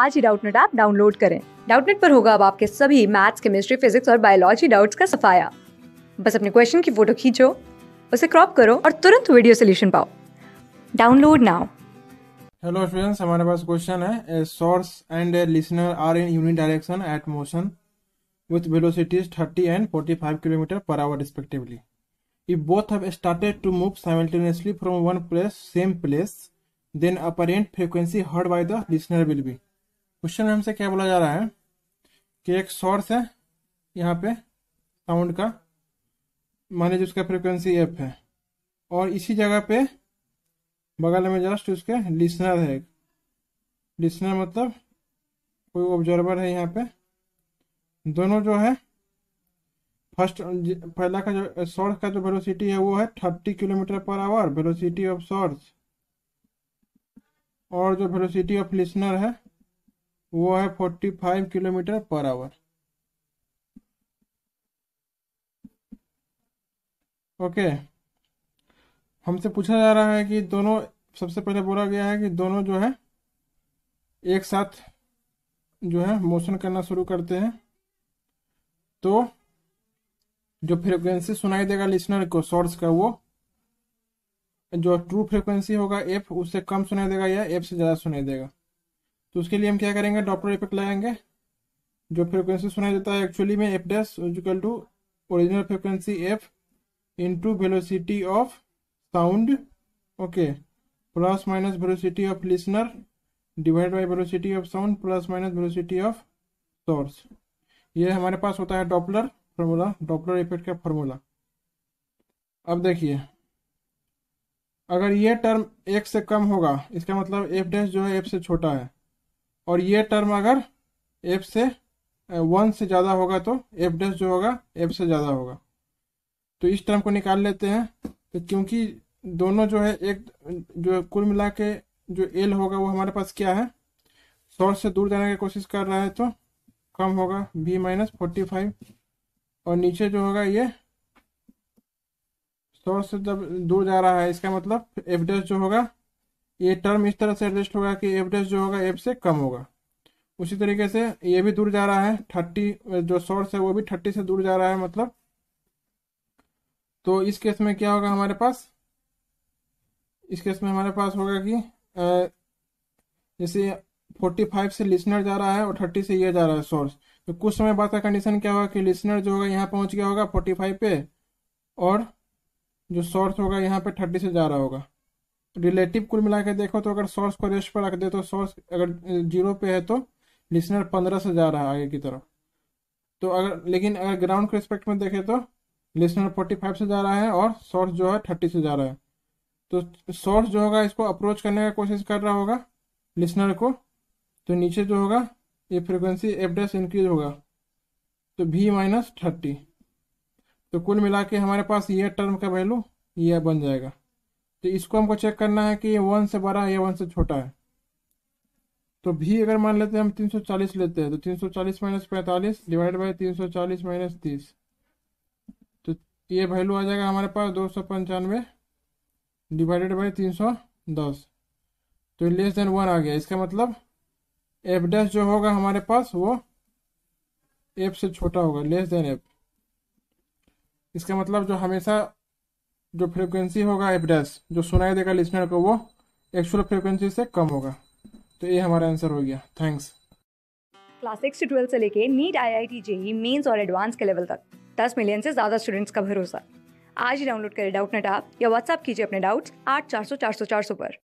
आज ही Doubtnet app download करें डाउटनेट पर होगा अब आपके सभी मैथ्स केमिस्ट्री फिजिक्स और बायोलॉजी डाउट्स का सफाया बस अपने क्वेश्चन की फोटो खींचो उसे क्रॉप करो और तुरंत वीडियो सोल्यूशन पाओ डाउनलोड नाउ हेलो स्टूडेंट्स हमारे पास क्वेश्चन है source and listener are in unit direction at motion with velocities 30 and 45 kilometre per hour respectively if both have started to move simultaneously from one place same place then apparent frequency heard by the listener will be question में हमसे क्या बोला जा रहा है कि एक source है यहाँ पे साउंड का मान जो उसका फ्रिक्वेंसी एफ है और इसी जगह पे बगल में जस्ट उसके लिसनर है लिसनर मतलब कोई ऑब्जर्वर है यहाँ पे दोनों जो है फर्स्ट पहला का जो सोर्स का जो वेलोसिटी है वो है thirty kilometre per hour velocity of source और जो वेलोसिटी ऑफ लिसनर है वो है forty five kilometre per hour okay हमसे पूछा जा रहा है कि दोनों सबसे पहले बोला गया है कि दोनों जो है एक साथ जो है मोशन करना शुरू करते हैं तो जो फ्रिक्वेंसी सुनाई देगा लिसनर को सोर्स का वो जो ट्रू फ्रिक्वेंसी होगा एफ उससे कम सुनाई देगा या एफ से ज़्यादा सुनाई देगा तो उसके लिए हम क्या करेंगे डॉप्लर इफेक्ट लगाएंगे जो फ्रिक्वेंसी सुनाई देता है एक्चुअली में F dash is equal to original frequency F into velocity of sound okay plus minus velocity of listener divide by velocity of sound plus minus velocity of source ये हमारे पास होता है डॉपलर फार्मूला डॉपलर इफेक्ट का formula अब देखिए अगर ये टर्म एक से कम होगा इसका मतलब एफ डैश जो है एफ से छोटा है और ये टर्म अगर एफ से वन से ज़्यादा होगा तो एफ डैश जो होगा एफ से ज़्यादा होगा तो इस टर्म को निकाल लेते हैं तो क्योंकि दोनों जो है एक जो कुल मिला के जो एल होगा वो हमारे पास क्या है सोर्स से दूर जाने की कोशिश कर रहा है तो कम होगा बी माइनस फोर्टी फाइव और नीचे जो होगा ये सोर्स से जब दूर जा रहा है इसका मतलब एफ डैश जो होगा ये टर्म इस तरह से एडजस्ट होगा कि एफ जो होगा एफ से कम होगा उसी तरीके से ये भी दूर जा रहा है थर्टी जो सोर्स है वो भी थर्टी से दूर जा रहा है मतलब तो इस केस में क्या होगा हमारे पास इस केस में हमारे पास होगा कि जैसे फोर्टी फाइव से लिसनर जा रहा है और थर्टी से ये जा रहा है सोर्स तो कुछ समय बाद का कंडीशन क्या होगा कि लिसनर जो होगा यहाँ पहुंच गया होगा फोर्टी फाइव पे और जो सोर्स होगा यहाँ पे थर्टी से जा रहा होगा रिलेटिव कुल मिला के देखो तो अगर सोर्स को रेस्ट पर रख दे तो सोर्स अगर जीरो पे है तो लिसनर पंद्रह से जा रहा है आगे की तरफ तो अगर लेकिन अगर ग्राउंड के रिस्पेक्ट में देखें तो लिसनर फोर्टी फाइव से जा रहा है और सोर्स जो है थर्टी से जा रहा है तो सोर्स जो होगा इसको अप्रोच करने का कोशिश कर रहा होगा लिसनर को तो नीचे जो होगा ये फ्रिक्वेंसी एफ डैश इंक्रीज होगा तो भी माइनस थर्टी तो कुल मिला के हमारे पास ये टर्म का वैल्यू यह बन जाएगा तो इसको हमको चेक करना है कि ये वन से बड़ा है या वन से छोटा है तो भी अगर मान लेते हैं हम 340 लेते हैं तो 340 माइनस पैंतालीस डिवाइड बाई 340 माइनस तीस तो ये वैल्यू आ जाएगा हमारे पास दो सौ पंचानवे डिवाइडेड बाई तीन सौ दस तो लेस देन वन आ गया इसका मतलब एफ डैश जो होगा हमारे पास वो एफ से छोटा होगा लेस देन एफ इसका मतलब जो हमेशा जो फ्रीक्वेंसी होगा एफ डैश जो सुनाई देगा लिस्नर को वो एक्चुअल फ्रीक्वेंसी से कम होगा तो ये हमारा आंसर हो गया थैंक्स क्लास सिक्स से ट्वेल्थ से लेके NEET I I T JEE mains और एडवांस के लेवल तक दस मिलियन से ज़्यादा स्टूडेंट्स का भरोसा आज ही डाउनलोड करें डाउट नेट आप या व्हाट्सअप कीजिए अपने डाउट्स आठ चार सौ चार सौ चार सौ पर